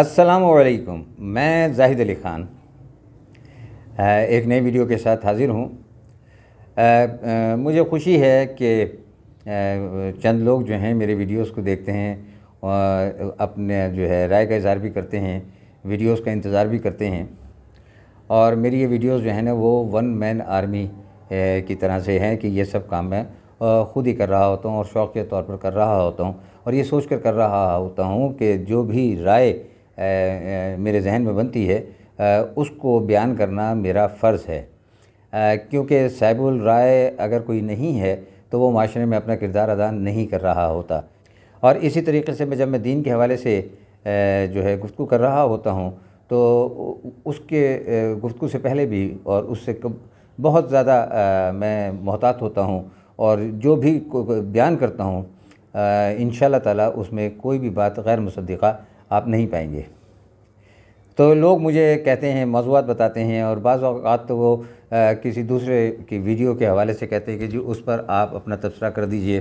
वालेकुम मैं जाहिद अली ख़ान एक नई वीडियो के साथ हाज़िर हूँ मुझे खुशी है कि चंद लोग जो हैं मेरे वीडियोस को देखते हैं और अपने जो है राय का इज़हार भी करते हैं वीडियोस का इंतज़ार भी करते हैं और मेरी ये वीडियोस जो है ना वो वन मैन आर्मी की तरह से हैं कि ये सब काम मैं ख़ुद ही कर रहा होता हूँ और शौक़ के तौर पर कर रहा होता हूँ और ये सोच कर कर रहा होता हूँ कि जो भी राय मेरे जहन में बनती है उसको बयान करना मेरा फ़र्ज़ है क्योंकि सैबुल राय अगर कोई नहीं है तो वो माशरे में अपना किरदार अदा नहीं कर रहा होता और इसी तरीके से मैं जब मैं दीन के हवाले से जो है गुफ्तु कर रहा होता हूँ तो उसके गुफ्तु से पहले भी और उससे बहुत ज़्यादा मैं मोहतात होता हूँ और जो भी बयान करता हूँ इन शाह उसमें कोई भी बात गैर मुसदा आप नहीं पाएंगे तो लोग मुझे कहते हैं मौजूद बताते हैं और बाज़ अवत तो वो आ, किसी दूसरे की वीडियो के हवाले से कहते हैं कि जी उस पर आप अपना तबसरा कर दीजिए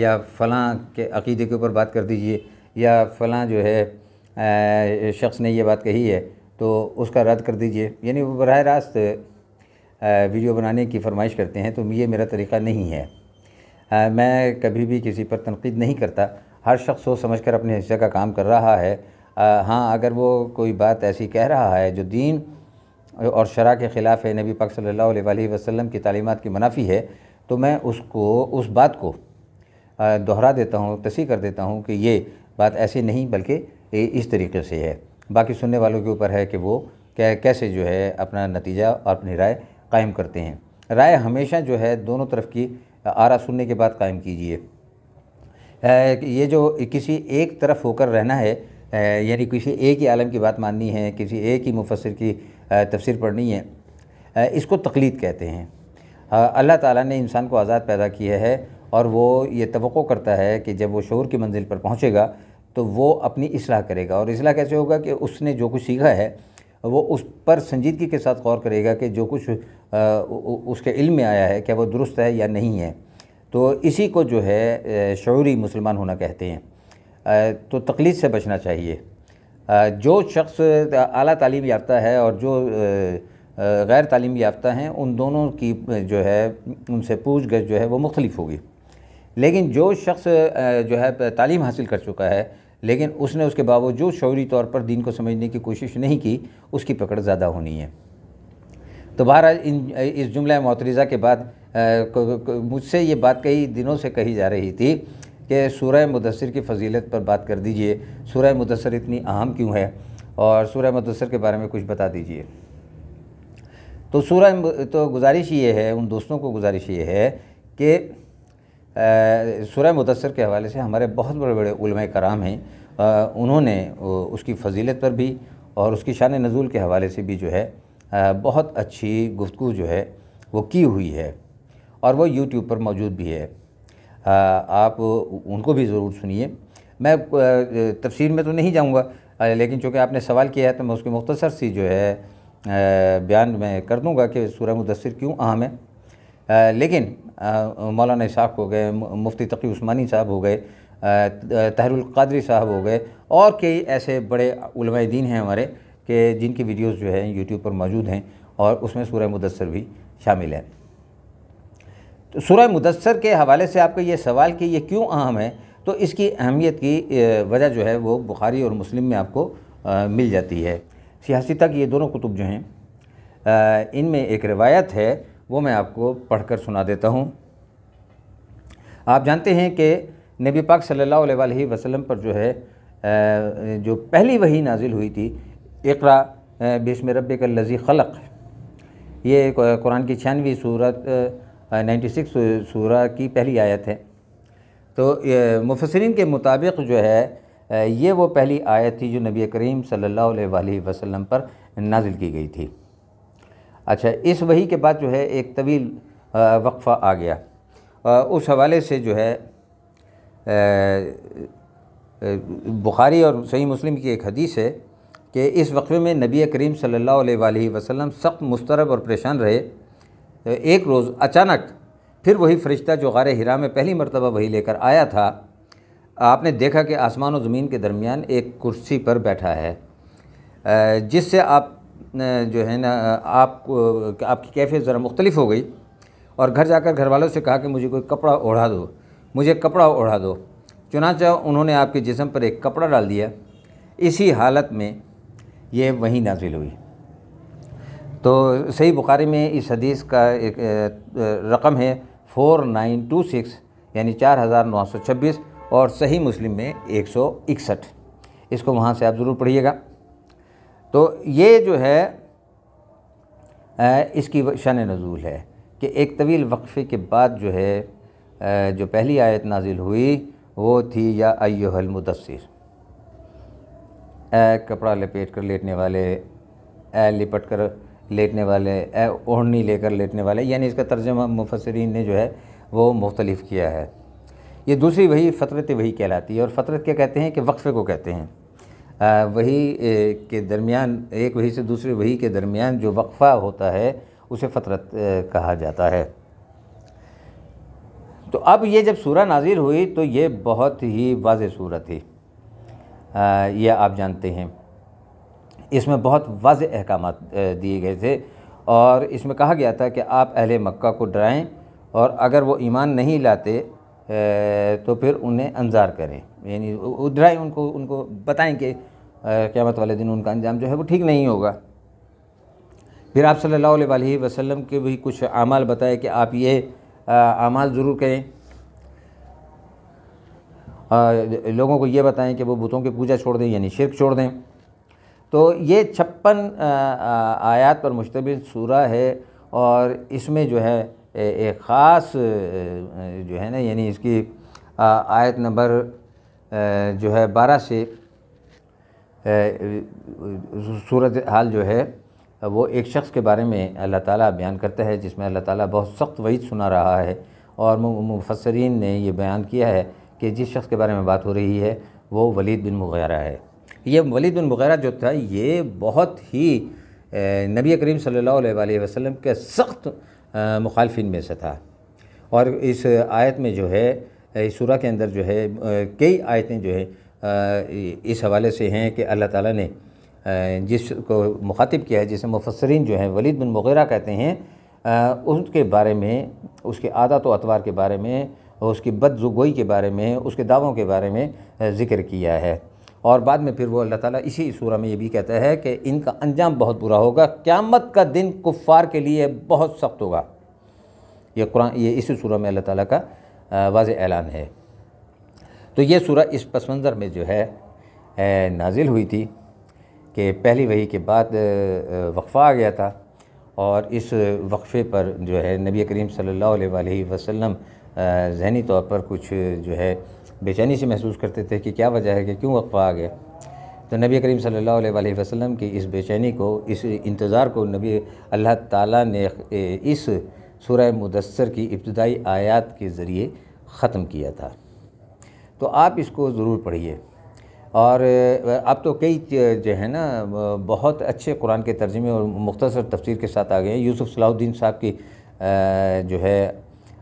या फ़लाँ के अकीदे के ऊपर बात कर दीजिए या फ़लाँ जो है शख्स ने ये बात कही है तो उसका रद्द कर दीजिए यानी वो बरह रास्त वीडियो बनाने की फरमाइश करते हैं तो ये मेरा तरीक़ा नहीं है आ, मैं कभी भी किसी पर तनकीद नहीं करता हर शख्स सोच समझ कर अपने हिस्से का काम कर रहा है आ, हाँ अगर वो कोई बात ऐसी कह रहा है जो दीन और शरा के ख़िलाफ़ है नबी पक सल्लल्लाहु अलैहि वसल्लम की तालीमत की मुनाफी है तो मैं उसको उस बात को दोहरा देता हूँ तसी कर देता हूँ कि ये बात ऐसी नहीं बल्कि इस तरीके से है बाकी सुनने वालों के ऊपर है कि वो कै, कैसे जो है अपना नतीजा और अपनी राय कायम करते हैं राय हमेशा जो है दोनों तरफ की आरा सुनने के बाद कायम कीजिए ये जो किसी एक तरफ होकर रहना है यानी किसी एक ही आलम की बात माननी है किसी एक ही मुफसर की तफसर पढ़नी है इसको तकलीद कहते हैं अल्लाह ताला ने इंसान को आज़ाद पैदा किया है और वो ये तो करता है कि जब वो शोर की मंजिल पर पहुँचेगा तो वो अपनी असलाह करेगा और असलाह कैसे होगा कि उसने जो कुछ सीखा है वो उस पर संजीदगी के साथ गौर करेगा कि जो कुछ उसके इल्म में आया है क्या वो दुरुस्त है या नहीं है तो इसी को जो है शौरी मुसलमान होना कहते हैं तो तकलीद से बचना चाहिए जो शख्स अली तलीम याफ्ता है और जो गैर तालीम याफ्ता हैं उन दोनों की जो है उनसे पूछ गछ जो है वो मुख्तलिफ होगी लेकिन जो शख्स जो है तालीम हासिल कर चुका है लेकिन उसने उसके बावजूद शौरी तौर पर दीन को समझने की कोशिश नहीं की उसकी पकड़ ज़्यादा होनी है तो बहरहाल इन इस जुमला मोतरीज़ा के बाद मुझसे ये बात कई दिनों से कही जा रही थी कि सूर्य मुदसर की फजीलत पर बात कर दीजिए सूर्य मुदसर इतनी अहम क्यों है और सूर्य मुदसर के बारे में कुछ बता दीजिए तो सूरह तो गुजारिश ये है उन दोस्तों को गुजारिश ये है कि सूर्य मुदसर के हवाले से हमारे बहुत बड़े बड़े कराम हैं उन्होंने उसकी फजीलत पर भी और उसकी शान नज़ुल के हवाले से भी जो है बहुत अच्छी गुफ्तु जो है वो की हुई है और वो यूट्यूब पर मौजूद भी है आप उनको भी ज़रूर सुनिए मैं तफसीर में तो नहीं जाऊँगा लेकिन चूँकि आपने सवाल किया है तो मैं उसकी मुख्तसर सी जो है बयान मैं कर दूँगा कि सूर्य मुदसर क्यों अहम है लेकिन मौलाना इसाक हो गए मुफ्ती तकी उस्मानी साहब हो गए तहरुल्कदरी साहब हो गए और कई ऐसे बड़े दीन हैं हमारे कि जिनकी वीडियोस जो है यूट्यूब पर मौजूद हैं और उसमें सूर्य मुदसर भी शामिल है तो सूर्य मुदसर के हवाले से आपका ये सवाल कि ये क्यों अहम है तो इसकी अहमियत की वजह जो है वो बुखारी और मुस्लिम में आपको आ, मिल जाती है सियासी तक ये दोनों कुतुब जो हैं इनमें एक रिवायत है वो मैं आपको पढ़कर सुना देता हूँ आप जानते हैं कि नबी पाक सल्लल्लाहु अलैहि वसल्लम पर जो है जो पहली वही नाजिल हुई थी इकरा बिस्म रब लजी खलक ये कुरान की छियानवी सूरत नाइन्टी सिक्स सूरा की पहली आयत है तो मुफसरिन के मुताबिक जो है ये वो पहली आयत थी जो नबी करीम सल्लल्लाहु अलैहि वसल्लम पर नाजिल की गई थी अच्छा इस वही के बाद जो है एक तवील वक्फ़ा आ गया उस हवाले से जो है बुखारी और सही मुस्लिम की एक हदीस है कि इस वक्फ़े में नबी करीम सल्लल्लाहु अलैहि वसल्लम सख्त मुस्तरब और परेशान रहे एक रोज़ अचानक फिर वही फ़रिश्ता जो गार हिरा में पहली मरतबा वही लेकर आया था आपने देखा कि आसमान और ज़मीन के दरमियान एक कुर्सी पर बैठा है जिससे आप जो है ना आप आपकी कैफियत ज़रा मुख्तलिफ हो गई और घर जाकर घर वालों से कहा कि मुझे कोई कपड़ा ओढ़ा दो मुझे कपड़ा ओढ़ा दो चुनाचा उन्होंने आपके जिसम पर एक कपड़ा डाल दिया इसी हालत में ये वहीं नाजिल हुई तो सही बुखारी में इस हदीस का एक रकम है फ़ोर नाइन टू सिक्स यानी चार हज़ार नौ सौ छब्बीस और सही मुस्लिम में एक सौ इकसठ इसको वहाँ से आप ज़रूर पढ़िएगा तो ये जो है इसकी शन नज़ूल है कि एक तवील वक्फ़े के बाद जो है जो पहली आयत नाजिल हुई वो थी या अयोहल मुदसर ए कपड़ा लपेट कर लेटने वाले ए लिपट कर लेटने वाले ओढ़नी लेकर लेटने वाले यानी इसका तर्जमा मुफसरीन ने जो है वो मुख्तलिफ़ किया है ये दूसरी वही फ़तरत वही कहलाती है और फ़तरत क्या कहते हैं कि वक्फ़े को कहते हैं आ, वही के दरमियान एक वही से दूसरे वही के दरमियान जो वक्फ़ा होता है उसे फ़तरत कहा जाता है तो अब ये जब सूरह नाजिल हुई तो ये बहुत ही वाज सूरत थी यह आप जानते हैं इसमें बहुत वाज अहकाम दिए गए थे और इसमें कहा गया था कि आप अहल मक्का को डराएं और अगर वो ईमान नहीं लाते तो फिर उन्हें अंजार करें यानी डराएं उनको उनको बताएं कि क़्यामत वाले दिन उनका अंजाम जो है वो ठीक नहीं होगा फिर आप सल्लल्लाहु अलैहि वसल्लम के भी कुछ अमाल बताए कि आप ये अमाल ज़रूर करें आ, लोगों को ये बताएं कि वो बुतों की पूजा छोड़ दें यानी शिरक छोड़ दें तो ये छप्पन आयात पर मुश्तम सूर है और इसमें जो है एक ख़ास जो है ना यानी इसकी आयत नंबर जो है बारह से सूरत हाल जो है वो एक शख्स के बारे में अल्लाह ताला बयान करता है जिसमें अल्लाह ताला बहुत सख्त वहीद सुना रहा है और मुफसरीन ने ये बयान किया है कि जिस शख्स के बारे में बात हो रही है वो वलीद बिन मुगैरा है ये वलीद बिन मुगैरा जो था ये बहुत ही नबी करीम सल्लल्लाहु अलैहि वसल्लम के सख्त मुखालफिन में से था और इस आयत में जो है इस सूरा के अंदर जो है कई आयतें जो है इस हवाले से हैं कि अल्लाह ताला ने जिसको मुखातिब किया है जिसे मुफसरीन जो हैं वलीद बिन मुगैरा कहते हैं उनके बारे में उसके आदत व अतवार के बारे में उसकी बदजुगोई के बारे में उसके दावों के बारे में ज़िक्र किया है और बाद में फिर वो अल्लाह ताला इसी सूरह में ये भी कहता है कि इनका अंजाम बहुत बुरा होगा क़्यामत का दिन कुफ़ार के लिए बहुत सख्त होगा ये कुरान ये इसी सूरह में अल्लाह ताला का वाज ऐलान है तो ये सूरह इस पस मंज़र में जो है नाजिल हुई थी कि पहली वही के बाद वक्फ़ा आ गया था और इस वक्फ़े पर जो है नबी करीम सल्लल्लाहु अलैहि वसल्लम जहनी तौर पर कुछ जो है बेचैनी से महसूस करते थे कि क्या वजह है कि क्यों वक्फ़ा आ गया तो नबी करीम सल्लल्लाहु अलैहि वसल्लम की इस बेचैनी को इस इंतज़ार को नबी अल्लाह ताला ने इस सूरह मुदस्सर की इब्तदाई आयात के ज़रिए ख़त्म किया था तो आप इसको ज़रूर पढ़िए और अब तो कई जो है ना बहुत अच्छे कुरान के तर्जमे और मुख्तर तफसीर के साथ आ गए हैं यूसुफ़ सलाउद्दीन साहब की जो है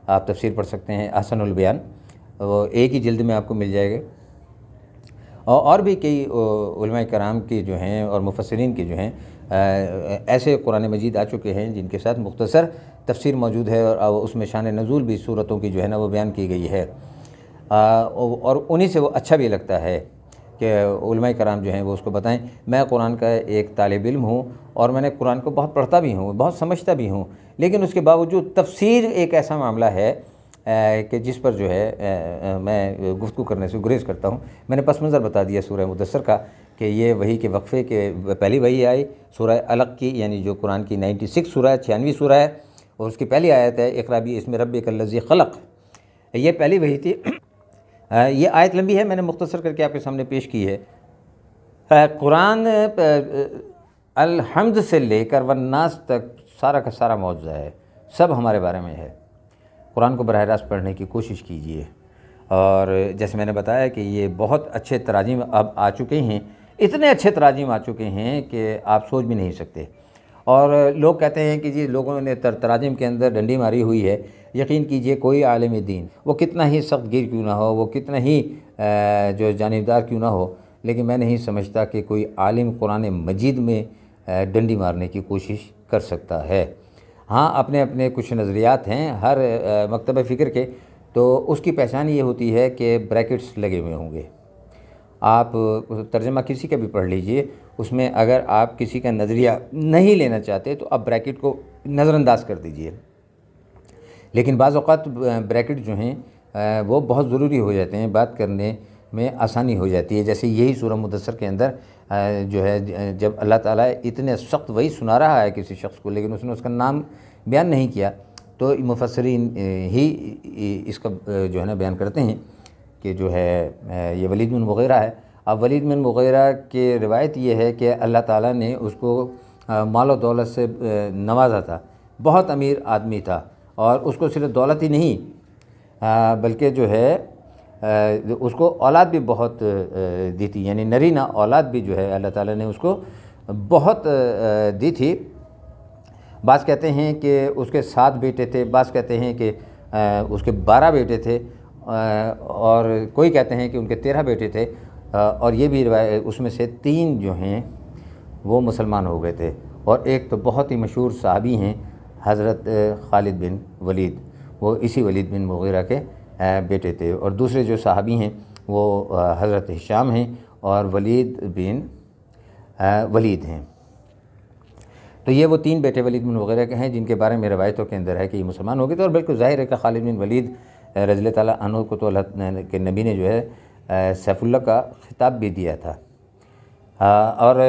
आप तफसीर पढ़ सकते हैं आसनुल बयान वो एक ही जल्द में आपको मिल जाएगा और भी कई कराम के जो हैं और मुफसरिन के जो हैं ऐसे कुरान मजीद आ चुके हैं जिनके साथ मुख्तसर तफसर मौजूद है और उसमें शान नज़ुल भी सूरतों की जो है ना वो बयान की गई है और उन्हीं से वो अच्छा भी लगता है कि कराम जो हैं वो उसको बताएं मैं कुरान का एक तालब इम हूँ और मैंने कुरान को बहुत पढ़ता भी हूँ बहुत समझता भी हूँ लेकिन उसके बावजूद तफसीर एक ऐसा मामला है कि जिस पर जो है मैं गुफ्तु करने से गुरेज करता हूँ मैंने पस मंज़र बता दिया सूर्य मुदसर का कि ये वही के वक्फ़े के पहली वही आई सूर अलग की यानी जो कुरान की नाइन्टी सिक्स है छियानवी सूर्य है और उसकी पहली आयत है इकराबी इसमें रब कल्लजी खलक ये पहली वही थी ये आयत लंबी है मैंने मुख्तसर करके आपके सामने पेश की है कुरान अलहमद से लेकर वन्नास तक सारा का सारा मुआवजा है सब हमारे बारे में है कुरान को बरह रास्त पढ़ने की कोशिश कीजिए और जैसे मैंने बताया कि ये बहुत अच्छे तराजिम अब आ चुके हैं इतने अच्छे तराजिम आ चुके हैं कि आप सोच भी नहीं सकते और लोग कहते हैं कि जी लोगों ने तर तराजिम के अंदर डंडी मारी हुई है यकीन कीजिए कोई आलम दीन वो कितना ही सख्त गिर क्यों ना हो वो कितना ही जो जानबदार क्यों ना हो लेकिन मैं नहीं समझता कि कोई आलिम कुरान मजीद में डंडी मारने की कोशिश कर सकता है हाँ अपने अपने कुछ नज़रियात हैं हर मकतब फ़िक्र के तो उसकी पहचान ये होती है कि ब्रैकेट्स लगे हुए होंगे आप तर्जमा किसी का भी पढ़ लीजिए उसमें अगर आप किसी का नज़रिया नहीं लेना चाहते तो आप ब्रैकेट को नज़रअंदाज कर दीजिए लेकिन बाज़ात ब्रैकेट जो हैं वो बहुत ज़रूरी हो जाते हैं बात करने में आसानी हो जाती है जैसे यही सूरह मुदसर के अंदर जो है जब अल्लाह ताला इतने सख्त वही सुना रहा है किसी शख्स को लेकिन उसने उसका नाम बयान नहीं किया तो मुफसरीन ही इसका जो है ना बयान करते हैं कि जो है ये वलीद बिन वगैरह है अब वलीद बिन वगैरह के रिवायत ये है कि अल्लाह ताला ने उसको माल दौलत से नवाजा था बहुत अमीर आदमी था और उसको सिर्फ दौलत ही नहीं बल्कि जो है उसको औलाद भी बहुत दी थी यानी नरीना औलाद भी जो है अल्लाह ताला ने उसको बहुत दी थी बास कहते हैं कि उसके सात बेटे थे बास कहते हैं कि उसके बारह बेटे थे और कोई कहते हैं कि उनके तेरह बेटे थे और ये भी उसमें से तीन जो हैं वो मुसलमान हो गए थे और एक तो बहुत ही मशहूर साहबी हैं हज़रत खालिद बिन वलीद वो इसी वलीद बिन मुग़ीरा के बेटे थे और दूसरे जो साहबी हैं वो हज़रत हिशाम हैं और वलीद बिन वलीद हैं तो ये वो तीन बेटे वलीद बिन वगैरह के हैं जिनके बारे में रवायतों के अंदर है कि ये मुसलमान हो गए थे तो और बिल्कुल ज़ाहिर है कि खालिद बिन वलीद रजल तन को तो अल्लाह के नबी ने जो है सैफुल्ला का खिताब भी दिया था और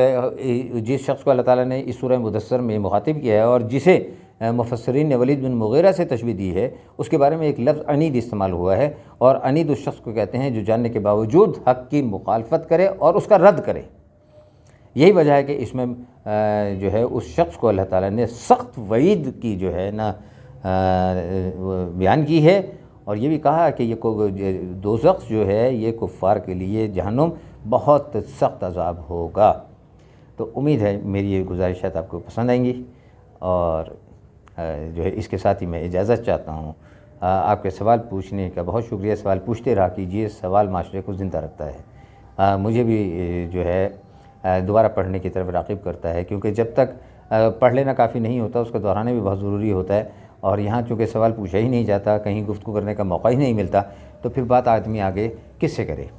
जिस शख्स को अल्लाह ताला ने इस सूर मुदसर में मुखातिब किया है और जिसे मुफसरीन ने वलीद बिन मुगैरा से तशबी दी है उसके बारे में एक लफ्ज़ अनीद इस्तेमाल हुआ है और अनीद उस शख्स को कहते हैं जो जानने के बावजूद हक की मुखालफत करे और उसका रद्द करे यही वजह है कि इसमें जो है उस शख्स को अल्लाह ताला ने सख्त वईद की जो है ना बयान की है और ये भी कहा कि ये को दो जो है ये कुफ़ार के लिए जहनुम बहुत सख्त अजाब होगा तो उम्मीद है मेरी ये गुजारिशात आपको पसंद आएंगी और जो है इसके साथ ही मैं इजाज़त चाहता हूँ आपके सवाल पूछने का बहुत शुक्रिया सवाल पूछते रहा कीजिए सवाल माशरे को ज़िंदा रखता है मुझे भी जो है दोबारा पढ़ने की तरफ रागब करता है क्योंकि जब तक पढ़ लेना काफ़ी नहीं होता उसका दोहराना भी बहुत ज़रूरी होता है और यहाँ चूँकि सवाल पूछा ही नहीं जाता कहीं गुफ्तु करने का मौका ही नहीं मिलता तो फिर बात आदमी आगे किससे करे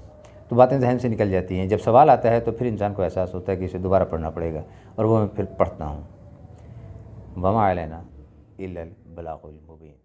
तो बातें जहन से निकल जाती हैं जब सवाल आता है तो फिर इंसान को एहसास होता है कि इसे दोबारा पढ़ना पड़ेगा और वो मैं फिर पढ़ता हूँ बमा लेना إلا البلاغ المبين